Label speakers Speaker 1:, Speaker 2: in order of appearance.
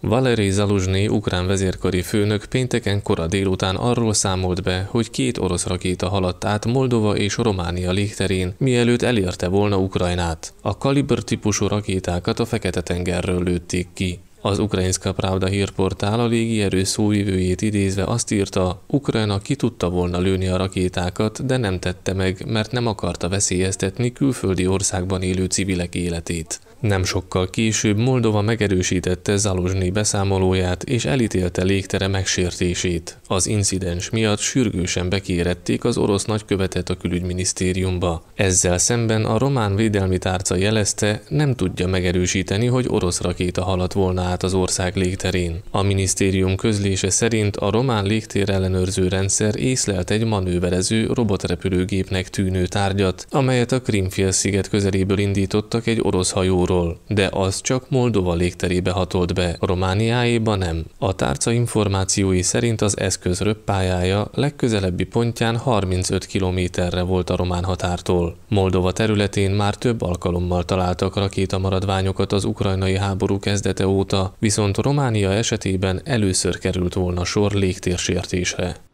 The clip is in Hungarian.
Speaker 1: Valerij Zaluzsny, ukrán vezérkari főnök pénteken kora délután arról számolt be, hogy két orosz rakéta haladt át Moldova és Románia légterén, mielőtt elérte volna Ukrajnát. A kaliber típusú rakétákat a Fekete-tengerről lőtték ki. Az ukrajnszka Pravda hírportál a légierő szóvivőjét idézve azt írta, Ukrajna ki tudta volna lőni a rakétákat, de nem tette meg, mert nem akarta veszélyeztetni külföldi országban élő civilek életét. Nem sokkal később Moldova megerősítette Zaluzsni beszámolóját és elítélte légtere megsértését. Az incidens miatt sürgősen bekérették az orosz nagykövetet a külügyminisztériumba. Ezzel szemben a román védelmi tárca jelezte, nem tudja megerősíteni, hogy orosz rakéta haladt volna át az ország légterén. A minisztérium közlése szerint a román légtér ellenőrző rendszer észlelt egy manőverező robotrepülőgépnek tűnő tárgyat, amelyet a Krimfél sziget közeléből indítottak egy orosz hajó Unióról, de az csak Moldova légterébe hatolt be, Romániáéba nem. A tárca információi szerint az eszköz röppályája legközelebbi pontján 35 kilométerre volt a román határtól. Moldova területén már több alkalommal találtak rakétamaradványokat az ukrajnai háború kezdete óta, viszont Románia esetében először került volna sor légtérsértésre.